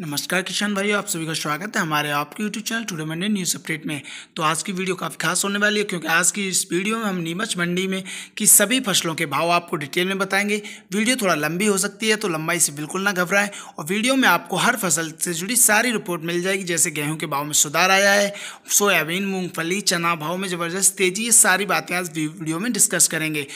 नमस्कार किशन भाई आप सभी का स्वागत है हमारे आपके YouTube channel today Monday news update में तो आज की वीडियो काफ़ी खास होने वाली है क्योंकि आज की इस वीडियो में हम नीमच मंडी में की सभी फसलों के भाव आपको डिटेल में बताएंगे वीडियो थोड़ा लंबी हो सकती है तो लंबाई से बिल्कुल ना घबराएं और वीडियो में आपको हर फसल से जुड़ी सारी रिपोर्ट मिल जाएगी जैसे गेहूँ के भाव में सुधार आया है सोयाबीन मूँगफली चना भाव में ज़बरदस्त तेजी ये सारी बातें आज वीडियो में डिस्कस करेंगे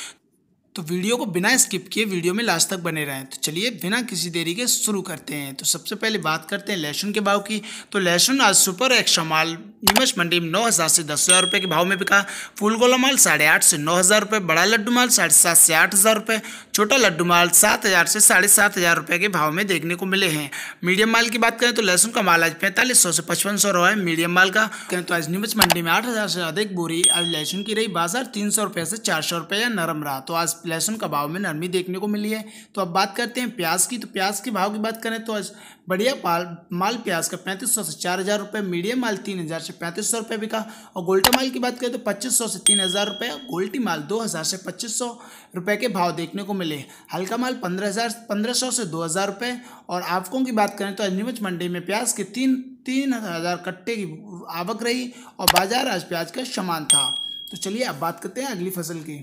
तो वीडियो को बिना स्किप किए वीडियो में लास्ट तक बने रहें तो चलिए बिना किसी देरी के शुरू करते हैं तो सबसे पहले बात करते हैं लहसुन के भाव की तो लहसुन आज सुपर एक्स्ट्रा माल नीमच मंडी में नौ हज़ार से दस हज़ार रुपये के भाव में बिका फूल गोला माल साढ़े आठ से नौ हज़ार रुपये बड़ा लड्डू माल साढ़े सात से आठ हज़ार रुपये छोटा लड्डू माल सात हज़ार से साढ़े सात हज़ार रुपये के भाव में देखने को मिले हैं मीडियम माल की बात करें तो लहसुन का माल आज पैंतालीस सौ से पचपन सौ रहा है मीडियम माल का कहें तो आज नीमच मंडी में आठ हज़ार से अधिक बोरी आज लहसुन की रही बाजार तीन सौ रुपये से चार सौ रुपये या नरम रहा तो आज लहसुन का भाव में नरमी देखने को मिली है तो अब बात करते हैं प्याज की तो प्याज के भाव की बात करें तो आज बढ़िया पाल माल प्याज का पैंतीस सौ से चार हज़ार रुपये मीडियम माल तीन हज़ार से पैंतीस सौ रुपये बिका और गोल्टा माल की बात करें तो पच्चीस सौ से तीन हज़ार रुपये गोल्टी माल दो हज़ार से पच्चीस सौ रुपये के भाव देखने को मिले हल्का माल पंद्रह हज़ार पंद्रह सौ से दो हज़ार रुपये और आवकों की बात करें तो अजनीमच मंडी में प्याज के तीन तीन हज़ार कट्टे की आवक रही और बाजार आज प्याज का समान था तो चलिए अब बात करते हैं अगली फसल की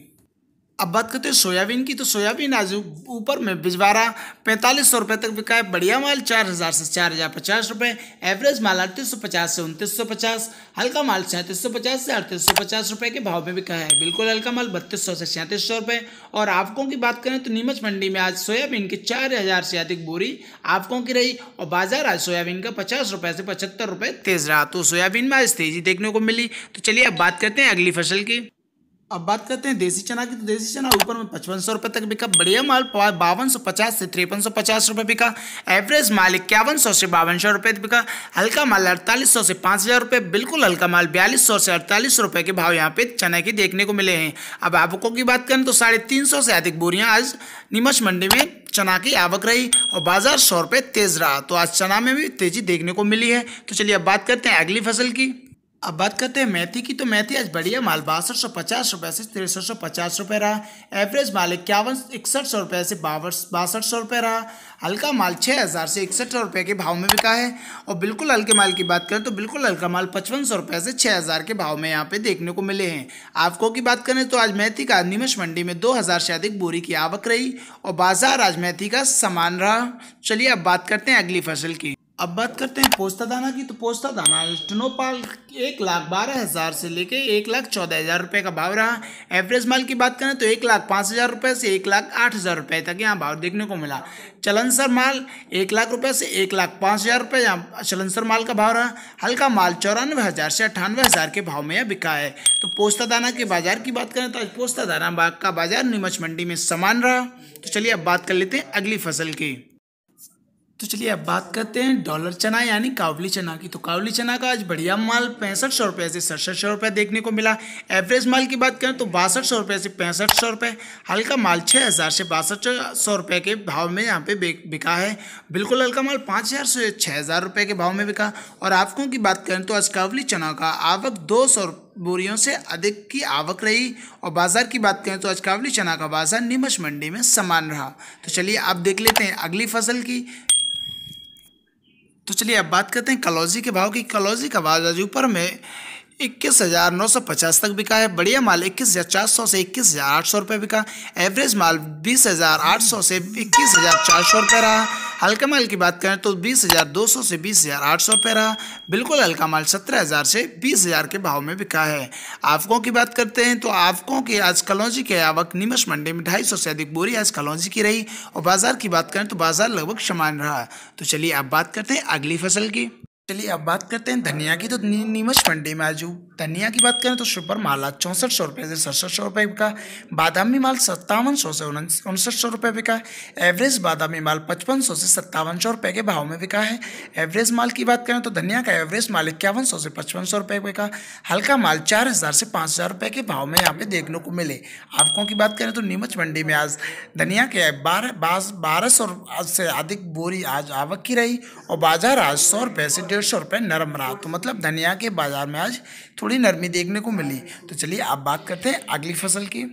अब बात करते हैं सोयाबीन की तो सोयाबीन आज ऊपर में बिजवारा पैंतालीस सौ रुपये तक बिका है बढ़िया माल चार हज़ार से चार हज़ार पचास रुपये एवरेज माल अड़तीस सौ पचास से उनतीस सौ पचास हल्का माल सैंतीस सौ पचास से अड़तीस सौ पचास रुपये के भाव में बिका है बिल्कुल हल्का माल बत्तीस सौ से सैंतीस सौ रुपये और आपकों की बात करें तो नीमच मंडी में आज सोयाबीन की चार हज़ार से अधिक बोरी आपकों की रही और बाजार आज सोयाबीन का पचास रुपये से पचहत्तर रुपये तेज रहा तो सोयाबीन में आज तेजी देखने को मिली तो चलिए अब बात करते हैं अगली फसल की अब बात करते हैं देसी चना की तो देसी चना ऊपर में पचपन सौ रुपये तक बिका बढ़िया माल बावन सौ पचास से तिरपन सौ पचास रुपये बिका एवरेज माल इक्यावन सौ से बावन सौ रुपये बिका हल्का माल अड़तालीस सौ से पाँच हज़ार रुपये बिल्कुल हल्का माल बयालीस सौ से अड़तालीस रुपये के भाव यहाँ पे चना के देखने को मिले हैं अब आवकों की बात करें तो साढ़े तीन सौ से अधिक बोरियाँ आज नीमच मंडी में चना की आवक रही और बाजार सौ रुपये तेज़ रहा तो आज चना में भी तेज़ी देखने को मिली है तो चलिए अब बात करते हैं अगली फसल की अब बात करते हैं मेथी की तो मेथी आज बढ़िया माल बासठ सौ पचास रुपये से तिरसठ सौ पचास रुपये रहा एवरेज माल इक्यावन इकसठ सौ रुपये से बासठ सौ रुपये रहा हल्का माल छः हज़ार से इकसठ सौ रुपये के भाव में बिका है और बिल्कुल हल्के माल की बात करें तो बिल्कुल हल्का माल पचपन सौ रुपये से छः हज़ार के भाव में यहाँ पे देखने को मिले हैं आपको की बात करें तो आज मेथी का निमिश मंडी में दो हज़ार से अधिक बोरी की आवक रही और बाजार आज मेथी का समान रहा चलिए अब बात करते हैं अगली फसल की अब बात करते हैं पोस्ता दाना की तो पोस्ता दाना स्टनोपाल एक लाख बारह हज़ार से लेके एक लाख चौदह हज़ार रुपये का भाव रहा एवरेज माल की बात करें तो एक लाख पाँच हज़ार रुपये से एक लाख आठ हज़ार रुपये तक यहाँ भाव देखने को मिला चलनसर माल एक लाख रुपये से एक लाख पाँच हज़ार रुपये यहाँ चलनसर माल का भाव रहा हल्का माल चौरानवे हज़ार से अट्ठानवे हज़ार के भाव में यह बिका है तो पोस्ता दाना के बाज़ार की बात करें तो आज पोस्ता दाना का बाज़ार नीमच मंडी में समान रहा तो चलिए अब बात कर लेते हैं अगली फसल की तो चलिए अब बात करते हैं डॉलर चना यानी कावली चना की तो कावली चना का आज बढ़िया माल पैंसठ सौ रुपये से सड़सठ सौ रुपये देखने को मिला एवरेज माल की बात करें तो बासठ सौ रुपये से पैंसठ सौ रुपये हल्का माल छः हज़ार से बासठ सौ रुपये के भाव में यहाँ पे बिका है बिल्कुल हल्का माल पाँच हज़ार से छः हज़ार रुपये के भाव में बिका और आवकों की बात करें तो आज कावली चना का आवक दो सौ बोरियों से अधिक की आवक रही और बाजार की बात करें तो आज कावली चना का बाजार नीमच मंडी में समान रहा तो चलिए आप देख लेते हैं अगली फसल की तो चलिए अब बात करते हैं कलौजी के भाव की कलौजी का भाव आज ऊपर में इक्कीस हज़ार नौ सौ पचास तक बिका है बढ़िया माल इक्कीस हज़ार चार सौ से इक्कीस हज़ार आठ सौ रुपये बिका एवरेज माल बीस हज़ार आठ सौ से इक्कीस हज़ार चार सौ रुपये रहा हल्का माल की बात करें तो बीस हज़ार दो सौ से बीस हज़ार आठ सौ रुपये रहा बिल्कुल हल्का माल सत्रह हज़ार से बीस हज़ार के भाव में बिका है आफकों की बात करते हैं तो आफकों की आज कलौजी के आवक नीमच मंडी में ढाई सौ से अधिक बोरी आज कलौजी की रही और बाजार की बात करें तो बाजार लगभग समान रहा तो चलिए अब बात करते हैं अगली फसल की चलिए अब बात करते हैं धनिया की तो नीमच मंडी में आज धनिया की बात करें तो सुपर माला चौंसठ सौ रुपये से सड़सठ सौ रुपये बिका बादामी माल सत्तावन सौ से उनसठ सौ रुपये बिका एवरेज बादामी माल पचपन सौ से सत्तावन सौ रुपये के भाव में बिका है एवरेज माल की बात करें तो धनिया का एवरेज माल इक्यावन सौ से पचपन सौ रुपये बिका हल्का माल चार हज़ार से पाँच हज़ार रुपये के भाव में यहाँ पे देखने को मिले आपको की बात करें तो नीमच मंडी में आज धनिया के बारह बारह सौ से अधिक बोरी आज आवक की रही और बाजार आज सौ रुपये से डेढ़ सौ रुपये नरम रहा तो मतलब धनिया के बाजार में आज थोड़ी नरमी देखने को मिली तो चलिए आप बात करते हैं अगली फसल की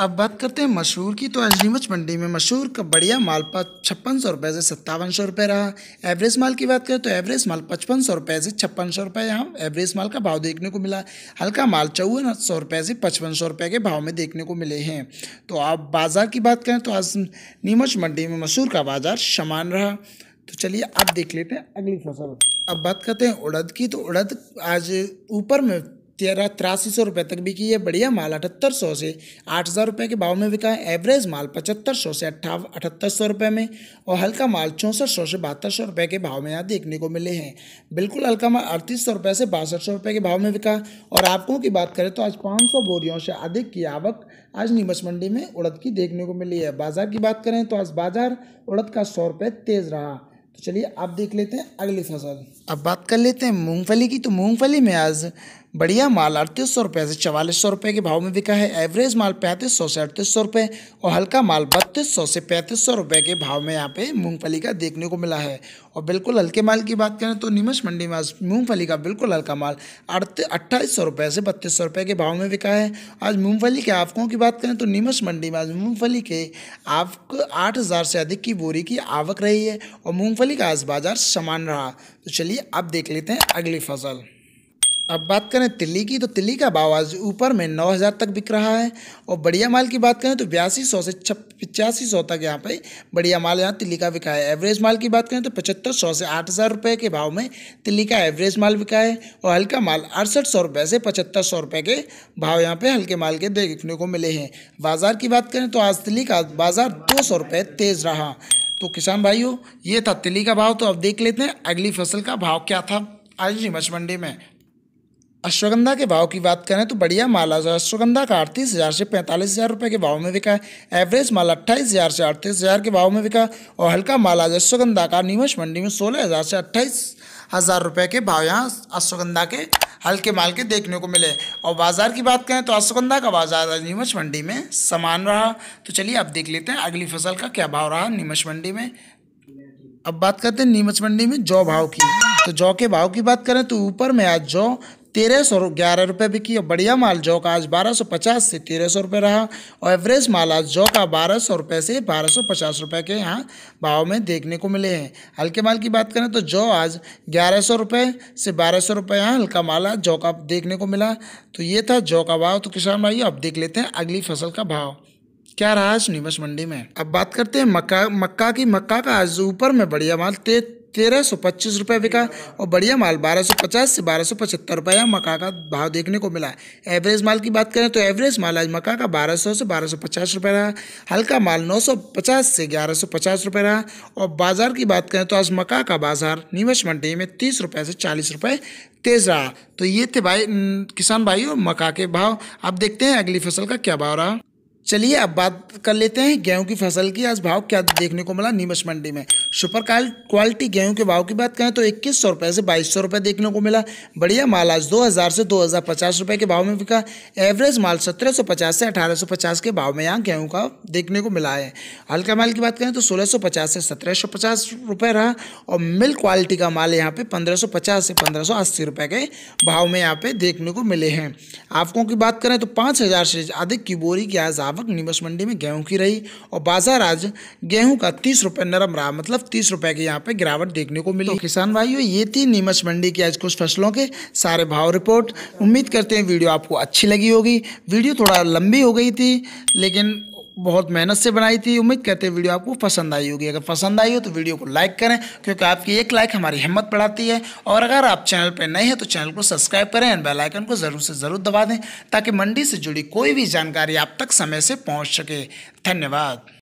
अब बात करते हैं मशहूर की तो नीमच मंडी में मशहूर का बढ़िया मालपा छप्पन सौ रुपये से सत्तावन सौ रुपये रहा एवरेज माल की बात करें तो एवरेज माल पचपन सौ रुपये से छप्पन सौ रुपये यहाँ एवरेज माल का भाव देखने को मिला हल्का माल चौवन सौ रुपये से पचपन सौ रुपये के भाव में देखने को मिले हैं तो आप बाज़ार की बात करें तो आज नीमच मंडी में मशहूर का बाज़ार समान रहा तो चलिए अब देख लेते हैं अगली फसल अब बात करते हैं उड़द की तो उड़द आज ऊपर में तेरह तिरासी सौ रुपये तक बिकी है बढ़िया माल अठहत्तर सौ से आठ हज़ार रुपये के भाव में बिका है एवरेज माल पचहत्तर सौ से अट्ठाव अठहत्तर सौ रुपये में और हल्का माल चौंसठ सौ से बहत्तर सौ रुपये के भाव में यहाँ देखने को मिले हैं बिल्कुल हल्का माल अड़तीस सौ रुपये से बासठ सौ रुपये के भाव में बिका और आपको की बात करें तो आज पाँच सौ बोरियों से अधिक की आवक आज नीमच मंडी में उड़द की देखने को मिली है बाजार की बात करें तो आज बाजार उड़द का सौ रुपये तेज़ रहा तो चलिए आप देख लेते हैं अगली फसल अब बात कर लेते हैं मूंगफली की तो मूंगफली में आज बढ़िया माल अड़तीस सौ रुपये से चवालीस सौ रुपये के भाव में बिका है एवरेज माल पैंतीस सौ से अड़तीस सौ रुपये और हल्का माल बत्तीस सौ से पैंतीस सौ रुपये के भाव में यहाँ पे मूंगफली का देखने को मिला है और बिल्कुल हल्के माल की बात करें तो निमच मंडी में मूँगफली का बिल्कुल हल्का माल अड़तीस अट्ठाईस सौ रुपये से बत्तीस सौ रुपये के भाव में बिका है आज मूँगफली के आवकों की बात करें तो नीमच मंडी में आज मूँगफली के आवक आठ हज़ार से अधिक की बोरी की आवक रही है और मूँगफली का आज बाज़ार समान रहा तो चलिए अब देख लेते हैं अगली फसल अब बात करें तिल्ली की तो तिल्ली का भाव आज ऊपर में नौ हज़ार तक बिक रहा है और बढ़िया माल की बात करें तो बयासी सौ से छप पिचासी सौ तक यहाँ पे बढ़िया माल यहाँ तिल्ली का बिका है एवरेज माल की बात करें तो पचहत्तर सौ से आठ हज़ार रुपये के भाव में तिल्ली का एवरेज माल बिका है और हल्का माल अड़सठ सौ रुपये से पचहत्तर सौ रुपये के भाव यहाँ पर हल्के माल के देखने को मिले हैं बाज़ार की बात करें तो आज तिल्ली का बाज़ार दो सौ रुपये तेज़ रहा तो किसान भाइयों ये था तिल्ली का भाव तो अब देख लेते हैं अगली फसल का भाव क्या था आज मच मंडी में अश्वगंधा के भाव की बात करें तो बढ़िया माला जो अश्वगंधा का अड़तीस हज़ार से पैंतालीस हज़ार रुपये के भाव में बिका एवरेज माला अट्ठाईस हज़ार से अड़तीस हज़ार के भाव में बिका और हल्का माला जो अश्वगंधा का नीमच मंडी में सोलह हज़ार से अट्ठाईस हज़ार रुपये के भाव यहाँ अश्वगंधा के हल्के माल के देखने को मिले और बाज़ार की बात करें तो अश्वगंधा का बाज़ार नीमच मंडी में समान रहा तो चलिए अब देख लेते हैं अगली फसल का क्या भाव रहा नीमच मंडी में अब बात करते हैं नीमच मंडी में जौ भाव की तो जौ के भाव की बात करें तो ऊपर में आज जौ तेरह सौ ग्यारह रुपये बिकी और बढ़िया माल जौ का आज बारह सौ पचास से तेरह सौ रुपये रहा और एवरेज माल आज जौ का बारह सौ रुपये से बारह सौ पचास रुपये के यहाँ भाव में देखने को मिले हैं हल्के माल की बात करें तो जौ आज ग्यारह सौ रुपये से बारह सौ रुपये यहाँ हल्का माल आज जौ का देखने को मिला तो ये था जौ का भाव तो किसान भाई अब देख लेते हैं अगली फसल का भाव क्या रहा आज नीमच मंडी में अब बात करते हैं मक्का मक्का की मक्का का आज ऊपर में बढ़िया माल तेज तेरह सौ पच्चीस रुपये बिका और बढ़िया माल बारह सौ पचास से बारह सौ पचहत्तर रुपये मका का भाव देखने को मिला एवरेज माल की बात करें तो एवरेज माल आज मका का बारह सौ से बारह सौ पचास रुपये रहा हल्का माल नौ सौ पचास से ग्यारह सौ पचास रुपये रहा और बाजार की बात करें तो आज मका का बाजार नीमच मंडी में तीस रुपये से चालीस रुपये तेज रहा तो ये थे भाई किसान भाई और मका के भाव अब देखते हैं अगली फसल का क्या भाव रहा चलिए अब बात कर लेते हैं गेहूं की फसल की आज भाव क्या देखने को मिला नीमच मंडी में सुपर क्वालिटी गेहूं के भाव की बात करें तो इक्कीस सौ रुपये से बाईस सौ रुपये देखने को मिला बढ़िया माल आज दो हज़ार से दो हज़ार पचास रुपये के भाव में बिका एवरेज माल सत्रह सौ पचास से अठारह सौ पचास के भाव में यहाँ गेहूँ का देखने को मिला है हल्का माल की बात करें तो सोलह सौ पचास से सत्रह सौ पचास रुपये रहा और मिल क्वालिटी का माल यहाँ पे पंद्रह सौ पचास से पंद्रह सौ अस्सी रुपये के भाव में यहाँ पे देखने को मिले हैं आपकों की बात करें तो पाँच हज़ार से अधिक की बोरी की आज आवक निवेश मंडी में गेहूँ की रही और बाजार आज गेहूँ का तीस रुपये नरम रहा मतलब तरफ तीस रुपए की यहाँ पे गिरावट देखने को मिली तो किसान भाइयों ये थी नीमच मंडी की आज कुछ फसलों के सारे भाव रिपोर्ट उम्मीद करते हैं वीडियो आपको अच्छी लगी होगी वीडियो थोड़ा लंबी हो गई थी लेकिन बहुत मेहनत से बनाई थी उम्मीद करते हैं वीडियो आपको पसंद आई होगी अगर पसंद आई हो तो वीडियो को लाइक करें क्योंकि आपकी एक लाइक हमारी हिम्मत बढ़ाती है और अगर आप चैनल पर नए हैं तो चैनल को सब्सक्राइब करें एंड बेल आइकन को ज़रूर से ज़रूर दबा दें ताकि मंडी से जुड़ी कोई भी जानकारी आप तक समय से पहुँच सके धन्यवाद